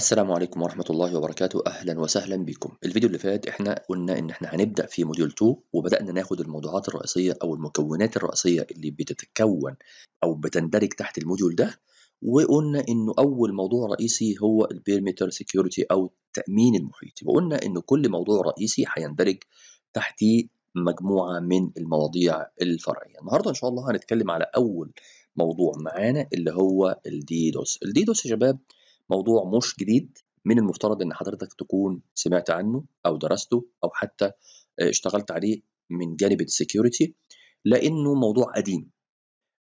السلام عليكم ورحمة الله وبركاته أهلا وسهلا بكم الفيديو اللي فات احنا قلنا ان احنا هنبدأ في موديول 2 وبدأنا ناخد الموضوعات الرئيسية أو المكونات الرئيسية اللي بتتكون أو بتندرج تحت الموديول ده وقلنا انه اول موضوع رئيسي هو البيرمتر سيكيورتي او التامين المحيطي وقلنا ان كل موضوع رئيسي هيندرج تحتيه مجموعه من المواضيع الفرعيه النهارده ان شاء الله هنتكلم على اول موضوع معانا اللي هو الديدوس الديدوس يا شباب موضوع مش جديد من المفترض ان حضرتك تكون سمعت عنه او درسته او حتى آه، اشتغلت عليه من جانب السكيورتي لانه موضوع قديم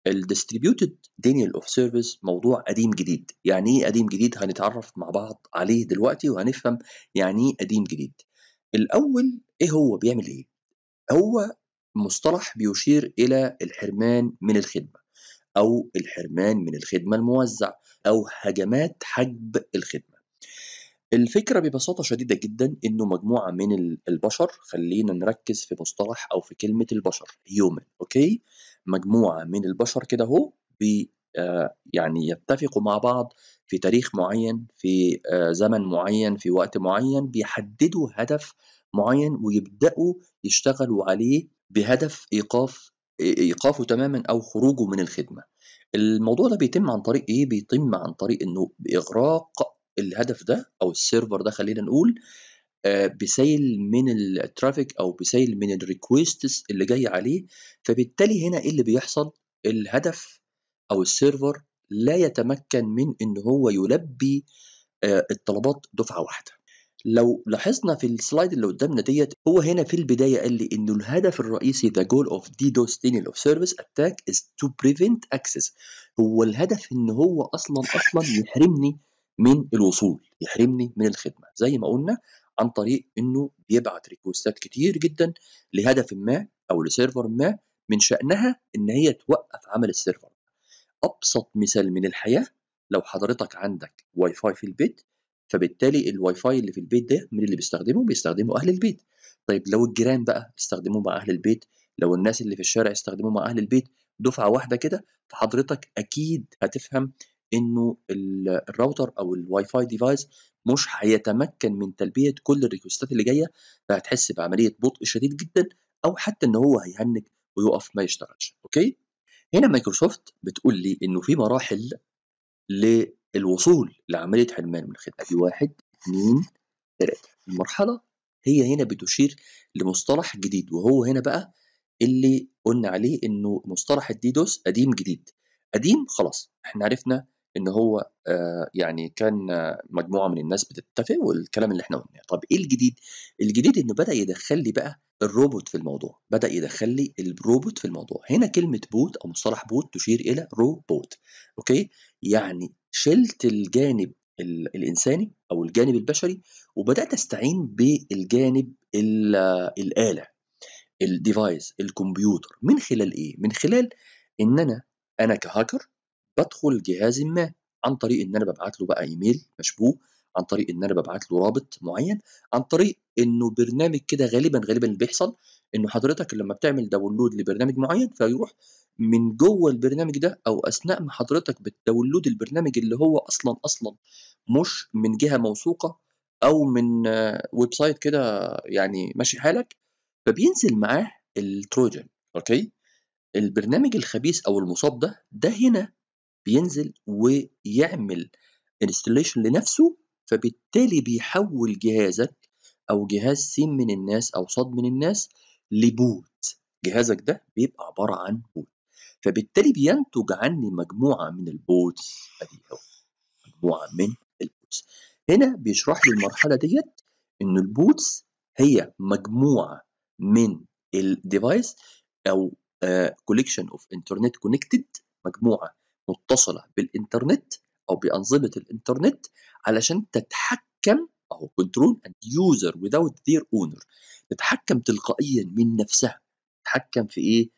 الديستريبيوتد دينيال اوف سيرفيس موضوع قديم جديد يعني ايه قديم جديد هنتعرف مع بعض عليه دلوقتي وهنفهم يعني ايه قديم جديد الاول ايه هو بيعمل ايه هو مصطلح بيشير الى الحرمان من الخدمه أو الحرمان من الخدمة الموزع أو هجمات حجب الخدمة الفكرة ببساطة شديدة جدا إنه مجموعة من البشر خلينا نركز في مصطلح أو في كلمة البشر human أوكي مجموعة من البشر كده أهو آه، يعني يتفقوا مع بعض في تاريخ معين في آه، زمن معين في وقت معين بيحددوا هدف معين ويبداوا يشتغلوا عليه بهدف ايقاف ايقافه تماما او خروجه من الخدمه الموضوع ده بيتم عن طريق ايه بيتم عن طريق انه باغراق الهدف ده او السيرفر ده خلينا نقول آه، بسيل من الترافيك او بسيل من الريكويستس اللي جاي عليه فبالتالي هنا ايه اللي بيحصل الهدف او السيرفر لا يتمكن من ان هو يلبي آه، الطلبات دفعه واحده لو لاحظنا في السلايد اللي قدامنا ديت هو هنا في البدايه قال لي انه الهدف الرئيسي ذا جول اوف دي دوس دينيال اوف سيرفيس اتاك از تو بريفنت اكسس هو الهدف ان هو اصلا اصلا يحرمني من الوصول يحرمني من الخدمه زي ما قلنا عن طريق انه بيبعت ريكوستات كتير جدا لهدف ما او لسيرفر ما من شانها ان هي توقف عمل السيرفر ابسط مثال من الحياه لو حضرتك عندك واي فاي في البيت فبالتالي الواي فاي اللي في البيت ده مين اللي بيستخدمه؟ بيستخدمه أهل البيت طيب لو الجيران بقى استخدموه مع أهل البيت لو الناس اللي في الشارع استخدموه مع أهل البيت دفعة واحدة كده فحضرتك أكيد هتفهم انه الراوتر او الواي فاي ديفايس مش هيتمكن من تلبيه كل الريكوستات اللي جايه فهتحس بعمليه بطء شديد جدا او حتى ان هو هيهنج ويقف ما يشتغلش اوكي هنا مايكروسوفت بتقول لي انه في مراحل الوصول لعملية حرمان من الخدمة واحد اثنين ثلاثة المرحلة هي هنا بتشير لمصطلح جديد وهو هنا بقى اللي قلنا عليه انه مصطلح الديدوس قديم جديد قديم خلاص احنا عرفنا ان هو آه يعني كان مجموعه من الناس بتتفق والكلام اللي احنا قلناه طب ايه الجديد الجديد انه بدا يدخل لي بقى الروبوت في الموضوع بدا يدخل لي الروبوت في الموضوع هنا كلمه بوت او مصطلح بوت تشير الى روبوت اوكي يعني شلت الجانب الانساني او الجانب البشري وبدات استعين بالجانب الاله الديفايس الكمبيوتر من خلال ايه من خلال ان انا انا كهاكر بدخل جهاز ما عن طريق ان انا ببعت له بقى ايميل مشبوه عن طريق ان انا ببعت له رابط معين عن طريق انه برنامج كده غالبا غالبا اللي بيحصل انه حضرتك لما بتعمل داونلود لبرنامج معين فيروح من جوه البرنامج ده او اثناء ما حضرتك بتداونلود البرنامج اللي هو اصلا اصلا مش من جهه موثوقه او من ويب سايت كده يعني ماشي حالك فبينزل معاه التروجن اوكي البرنامج الخبيث او المصاب ده ده هنا بينزل ويعمل انستليشن لنفسه فبالتالي بيحول جهازك او جهاز سين من الناس او صاد من الناس لبوت جهازك ده بيبقى عباره عن بوت فبالتالي بينتج عني مجموعه من البوتس ادي اهو مجموعه من البوتس هنا بيشرح لي المرحله ديت ان البوتس هي مجموعه من الديفايس او كوليكشن اوف انترنت كونكتد مجموعه متصله بالانترنت او بانظمه الانترنت علشان تتحكم أو كنترول يوزر without ذير اونر تتحكم تلقائيا من نفسها تتحكم في إيه؟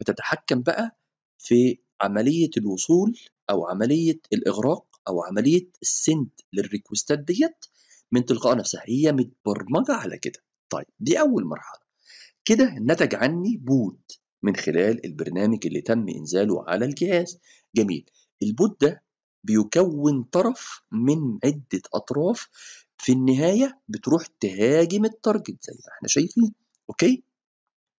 بتتحكم بقى في عملية الوصول أو عملية الإغراق أو عملية السند للريكوستات ديت من تلقاء نفسها هي متبرمجة على كده طيب دي أول مرحلة كده نتج عني بوت من خلال البرنامج اللي تم إنزاله على الجهاز جميل البوت ده بيكون طرف من عدة أطراف في النهاية بتروح تهاجم التارجت زي ما احنا شايفين أوكي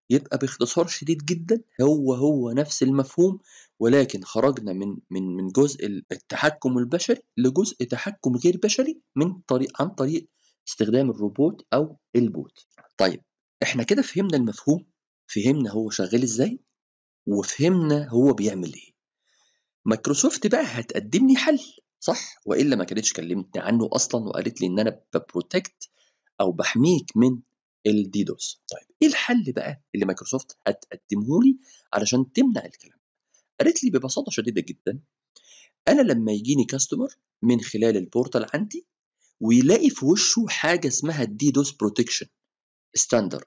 يبقى باختصار شديد جدا هو هو نفس المفهوم ولكن خرجنا من من من جزء التحكم البشري لجزء تحكم غير بشري من طريق عن طريق استخدام الروبوت او البوت طيب احنا كده فهمنا المفهوم فهمنا هو شغال ازاي وفهمنا هو بيعمل ايه مايكروسوفت بقى هتقدم لي حل صح والا ما كانتش كلمتني عنه اصلا وقالت لي ان انا ببروتكت او بحميك من الديدوس طيب ايه الحل بقى اللي مايكروسوفت هتقدمه لي علشان تمنع الكلام قالت لي ببساطه شديده جدا انا لما يجيني كاستمر من خلال البورتال عندي ويلاقي في وشه حاجه اسمها الديدوس بروتكشن ستاندر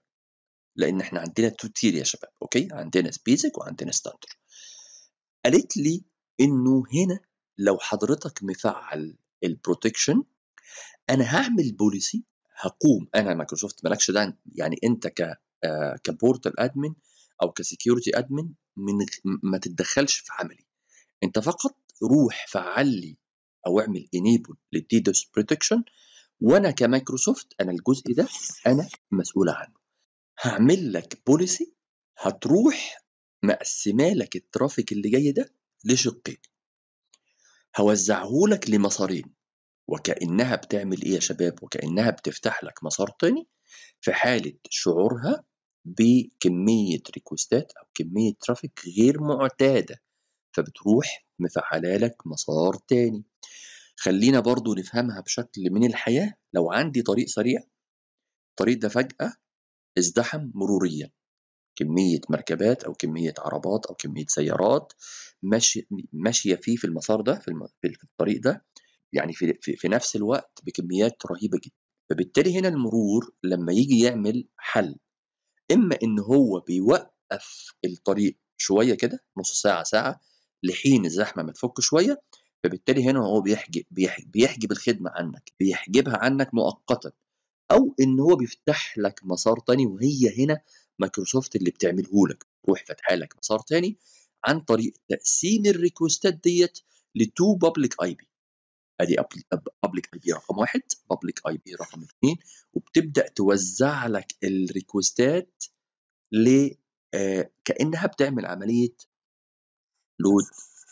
لان احنا عندنا تو تير يا شباب اوكي عندنا بيزك وعندنا ستاندر قالت لي إنه هنا لو حضرتك مفعل البروتكشن أنا هعمل بوليسي هقوم أنا مايكروسوفت مالكش ده يعني أنت ك آه، كبورتال أدمن أو كسكيورتي أدمن من ما تتدخلش في عملي أنت فقط روح فعل لي أو اعمل انيبل للديدوس بروتكشن وأنا كمايكروسوفت أنا الجزء ده أنا مسؤول عنه هعمل لك بوليسي هتروح مقسمه لك الترافيك اللي جاي ده لشقي هوزعهولك لمسارين وكأنها بتعمل إيه يا شباب وكأنها بتفتح لك مسار تاني في حالة شعورها بكمية ريكوستات أو كمية ترافيك غير معتادة فبتروح مفعلة لك مسار تاني خلينا برضو نفهمها بشكل من الحياة لو عندي طريق سريع الطريق ده فجأة ازدحم مروريا كمية مركبات أو كمية عربات أو كمية سيارات ماشية ماشي فيه في المسار ده في, الم... في الطريق ده يعني في, في, في نفس الوقت بكميات رهيبة جدا فبالتالي هنا المرور لما يجي يعمل حل إما إن هو بيوقف الطريق شوية كده نص ساعة ساعة لحين الزحمة ما تفك شوية فبالتالي هنا هو بيحجب, بيحجب, بيحجب الخدمة عنك بيحجبها عنك مؤقتا أو إن هو بيفتح لك مسار تاني وهي هنا مايكروسوفت اللي بتعمله لك روح فاتحه لك مسار تاني عن طريق تقسيم الريكوستات ديت لتو بابليك اي بي ادي بابليك اي بي رقم واحد بابليك اي بي رقم اثنين وبتبدا توزع لك الريكوستات ل آه، كانها بتعمل عمليه لود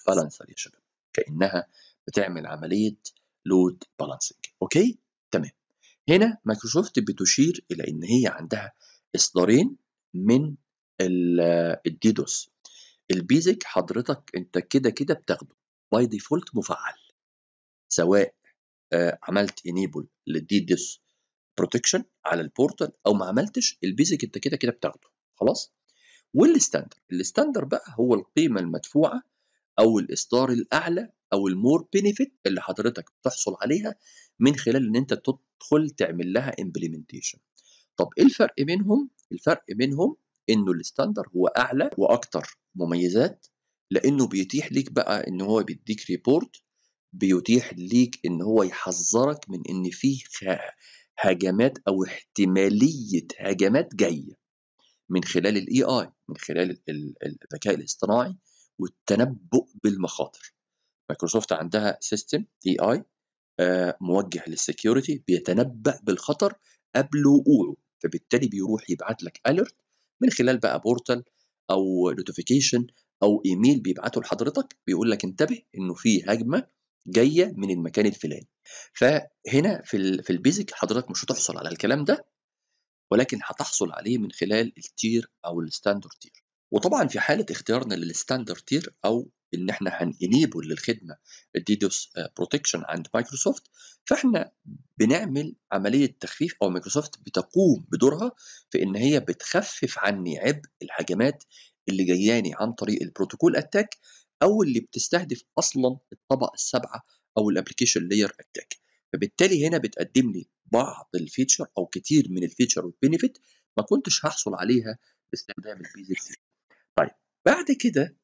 بالانسر يا شباب كانها بتعمل عمليه لود بالانسنج اوكي تمام هنا مايكروسوفت بتشير الى ان هي عندها اصدارين من الديدوس البيزك حضرتك انت كده كده بتاخده باي ديفولت مفعل سواء آه، عملت انيبل للديدوس بروتكشن على البورتال او ما عملتش البيزك انت كده كده بتاخده خلاص والستاندر الستاندر بقى هو القيمه المدفوعه او الاصدار الاعلى او المور بينيفيت اللي حضرتك بتحصل عليها من خلال ان انت تدخل تعمل لها امبلمنتيشن طب ايه الفرق بينهم الفرق بينهم انه الستاندر هو اعلى واكثر مميزات لانه بيتيح ليك بقى ان هو بيديك ريبورت بيتيح ليك ان هو يحذرك من ان فيه هجمات او احتماليه هجمات جايه من خلال الاي اي من خلال الذكاء الاصطناعي والتنبؤ بالمخاطر مايكروسوفت عندها سيستم اي اي موجه للسكيورتي بيتنبأ بالخطر قبل وقوعه فبالتالي بيروح يبعت لك اليرت من خلال بقى بورتال او نوتيفيكيشن او ايميل بيبعته لحضرتك بيقول لك انتبه انه في هجمه جايه من المكان الفلاني فهنا في في البيزك حضرتك مش هتحصل على الكلام ده ولكن هتحصل عليه من خلال التير او الستاندرد تير وطبعا في حاله اختيارنا للستاندرد تير او ان احنا هنينيبل للخدمه الديدوس آه، بروتكشن عند مايكروسوفت فاحنا بنعمل عمليه تخفيف او مايكروسوفت بتقوم بدورها في ان هي بتخفف عني عبء الهجمات اللي جاياني عن طريق البروتوكول اتاك او اللي بتستهدف اصلا الطبقه السبعه او الابلكيشن لاير اتاك فبالتالي هنا بتقدم لي بعض الفيتشر او كتير من الفيتشر والبينيفيت ما كنتش هحصل عليها باستخدام البيزك طيب بعد كده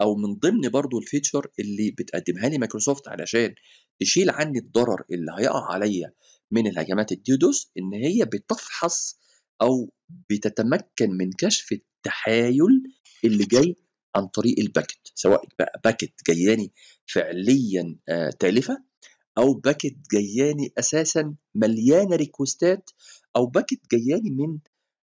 او من ضمن برضو الفيتشر اللي بتقدمها لي مايكروسوفت علشان تشيل عني الضرر اللي هيقع عليا من الهجمات الديودوس ان هي بتفحص او بتتمكن من كشف التحايل اللي جاي عن طريق الباكت سواء بقى باكت جياني فعليا آه تالفه او باكت جياني اساسا مليانه ريكوستات او باكت جياني من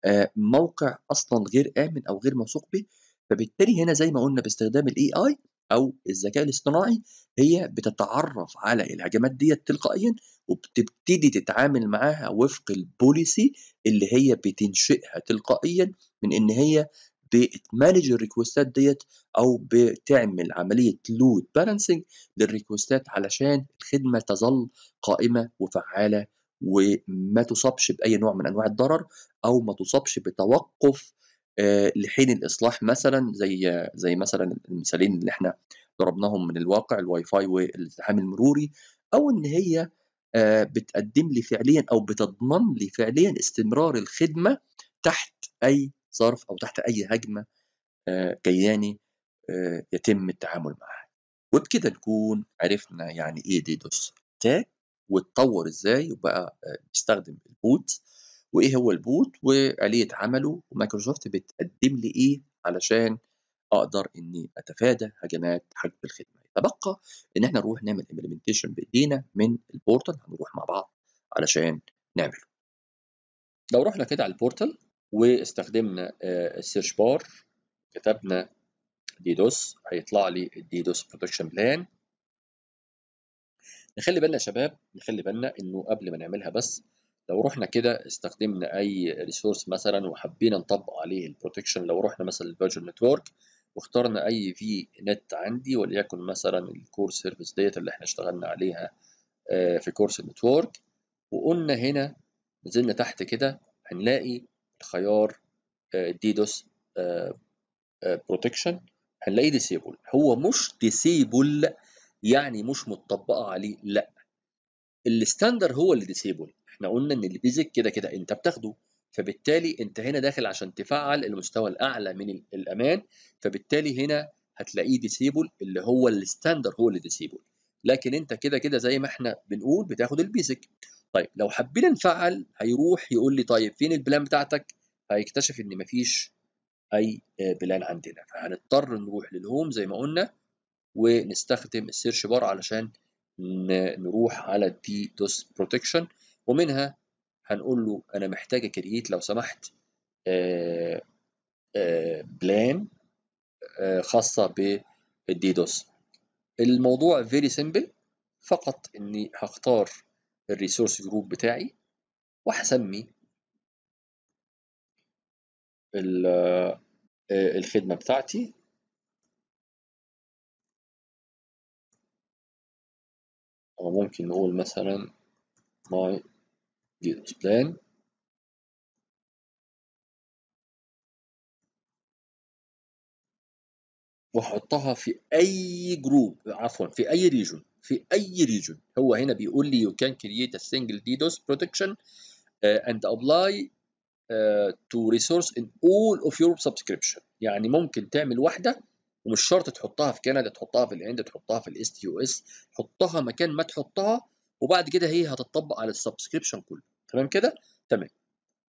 آه موقع اصلا غير امن او غير موثوق به فبالتالي هنا زي ما قلنا باستخدام الاي اي او الذكاء الاصطناعي هي بتتعرف على الهجمات ديت تلقائيا وبتبتدي تتعامل معاها وفق البوليسي اللي هي بتنشئها تلقائيا من ان هي بتمانج الريكوستات ديت او بتعمل عمليه لود بالانسنج للريكوستات علشان الخدمه تظل قائمه وفعاله وما تصابش باي نوع من انواع الضرر او ما تصابش بتوقف آه، لحين الاصلاح مثلا زي زي مثلا المثالين اللي احنا ضربناهم من الواقع الواي فاي والازدحام المروري او ان هي آه، بتقدم لي فعليا او بتضمن لي فعليا استمرار الخدمه تحت اي ظرف او تحت اي هجمه آه، كياني يتم التعامل معها وبكده نكون عرفنا يعني ايه ديدوس تاج واتطور ازاي وبقى بيستخدم البوت وايه هو البوت واليه عمله ومايكروسوفت بتقدم لي ايه علشان اقدر اني اتفادى هجمات حجب الخدمه يتبقى ان احنا نروح نعمل امبلمنتيشن بايدينا من البورتال هنروح مع بعض علشان نعمله لو رحنا كده على البورتال واستخدمنا آه، السيرش بار كتبنا ديدوس هيطلع لي الديدوس برودكشن بلان نخلي بالنا يا شباب نخلي بالنا انه قبل ما نعملها بس لو رحنا كده استخدمنا اي ريسورس مثلا وحبينا نطبق عليه البروتكشن لو رحنا مثلا للفيرجن نتورك واخترنا اي في نت عندي وليكن مثلا الكور سيرفيس ديت اللي احنا اشتغلنا عليها آه، في كورس النتورك وقلنا هنا نزلنا تحت كده هنلاقي الخيار ديدوس آه، بروتكشن آه، هنلاقيه ديسيبل هو مش ديسيبل يعني مش متطبقه عليه لا الستاندر هو اللي ديسيبل احنا قلنا ان البيزك كده كده انت بتاخده فبالتالي انت هنا داخل عشان تفعل المستوى الاعلى من الامان فبالتالي هنا هتلاقيه ديسيبل اللي هو الستاندر هو اللي ديسيبل لكن انت كده كده زي ما احنا بنقول بتاخد البيزك طيب لو حبينا نفعل هيروح يقول لي طيب فين البلان بتاعتك هيكتشف ان مفيش اي آه، بلان عندنا فهنضطر نروح للهوم زي ما قلنا ونستخدم السيرش بار علشان نروح على الدي دوس بروتكشن ومنها هنقول له انا محتاج كرييت لو سمحت آه، آه، بلان آه، خاصه بالديدوس الموضوع فيري سيمبل فقط اني هختار الريسورس جروب بتاعي وهسمي الخدمه بتاعتي او ممكن نقول مثلا ماي جيت بلان واحطها في اي جروب عفوا في اي ريجون في اي ريجون هو هنا بيقول لي يو كان كرييت ا سنجل ديدوس protection اند ابلاي تو ريسورس to resource in all of يعني ممكن تعمل واحده ومش شرط تحطها في كندا تحطها في الهند تحطها في الاس تي او اس حطها مكان ما تحطها وبعد كده هي هتطبق على السبسكريبشن كله تمام كده تمام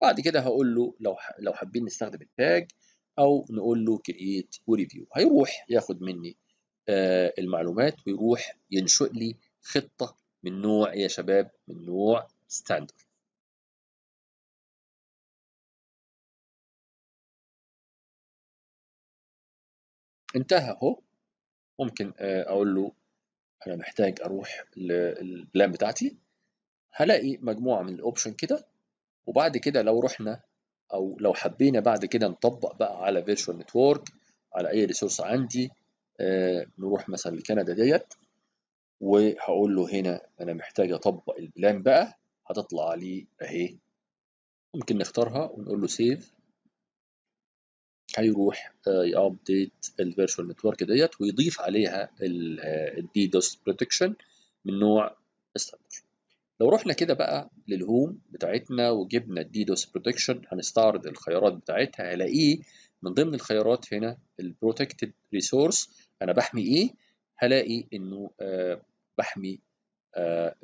بعد كده هقول له لو لو حابين نستخدم التاج او نقول له كرييت وريفيو هيروح ياخد مني آه المعلومات ويروح ينشئ لي خطه من نوع إيه يا شباب من نوع ستاندرد انتهى اهو ممكن آه، اقول له انا محتاج اروح للبلان بتاعتي هلاقي مجموعه من الاوبشن كده وبعد كده لو رحنا او لو حبينا بعد كده نطبق بقى على فيرتشوال نتورك على اي ريسورس عندي آه نروح مثلا لكندا ديت وهقول له هنا انا محتاج اطبق البلان بقى هتطلع لي اهي ممكن نختارها ونقول له سيف هيروح يابديت الفيرشوال نتورك ديت ويضيف عليها الدي دوس بروتكشن من نوع ستاندر لو رحنا كده بقى للهوم بتاعتنا وجبنا الدي دوس بروتكشن هنستعرض الخيارات بتاعتها هلاقيه من ضمن الخيارات هنا البروتكتد ريسورس انا بحمي ايه هلاقي انه آه، بحمي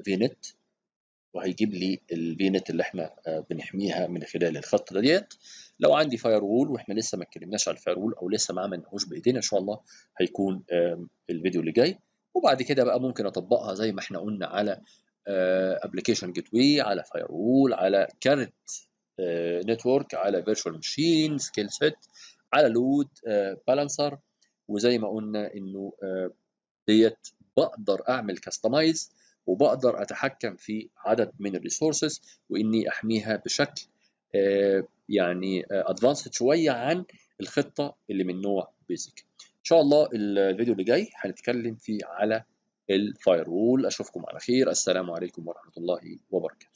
فينت آه، وهيجيب لي البينت اللي احنا آه، بنحميها من خلال الخط ديت لو عندي فاير وول واحنا لسه ما اتكلمناش على الفاير وول او لسه ما عملناهوش بايدينا ان شاء الله هيكون الفيديو اللي جاي وبعد كده بقى ممكن اطبقها زي ما احنا قلنا على ابلكيشن جيت واي على فاير وول على كارت آه، نتورك على فيرتشوال ماشين سكيل سيت على لود بالانسر آه، وزي ما قلنا انه ديت بقدر اعمل كاستمايز وبقدر اتحكم في عدد من الريسورسز واني احميها بشكل آه، يعني ادفانسد آه، شويه عن الخطه اللي من نوع بيزك ان شاء الله الفيديو اللي جاي هنتكلم فيه على الفايروول اشوفكم على خير السلام عليكم ورحمه الله وبركاته